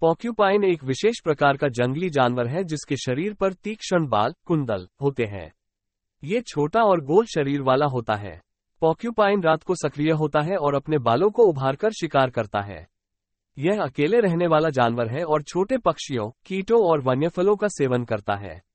porcupine एक विशेष प्रकार का जंगली जानवर है जिसके शरीर पर तीक्ष्ण बाल कुंदल होते हैं ये छोटा और गोल शरीर वाला होता है पॉक्यूपाइन रात को सक्रिय होता है और अपने बालों को उभारकर शिकार करता है यह अकेले रहने वाला जानवर है और छोटे पक्षियों कीटों और वन्यफलों का सेवन करता है